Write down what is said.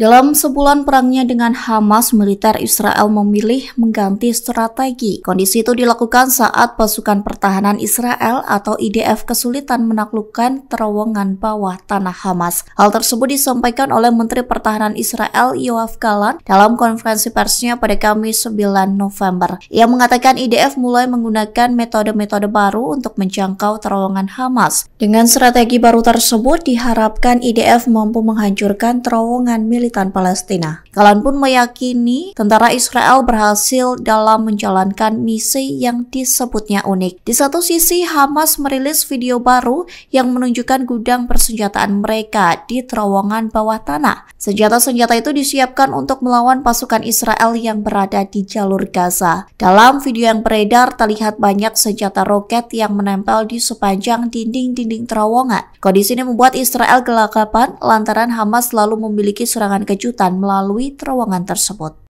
Dalam sebulan perangnya dengan Hamas, militer Israel memilih mengganti strategi. Kondisi itu dilakukan saat pasukan pertahanan Israel atau IDF kesulitan menaklukkan terowongan bawah tanah Hamas. Hal tersebut disampaikan oleh Menteri Pertahanan Israel Yoav Galan dalam konferensi persnya pada Kamis 9 November. Ia mengatakan IDF mulai menggunakan metode-metode baru untuk menjangkau terowongan Hamas. Dengan strategi baru tersebut, diharapkan IDF mampu menghancurkan terowongan militer kesulitan Palestina. Kalan pun meyakini tentara Israel berhasil dalam menjalankan misi yang disebutnya unik. Di satu sisi, Hamas merilis video baru yang menunjukkan gudang persenjataan mereka di terowongan bawah tanah. Senjata-senjata itu disiapkan untuk melawan pasukan Israel yang berada di jalur Gaza. Dalam video yang beredar, terlihat banyak senjata roket yang menempel di sepanjang dinding-dinding terowongan. Kondisi ini membuat Israel gelagapan lantaran Hamas selalu memiliki serangan kejutan melalui terowongan tersebut.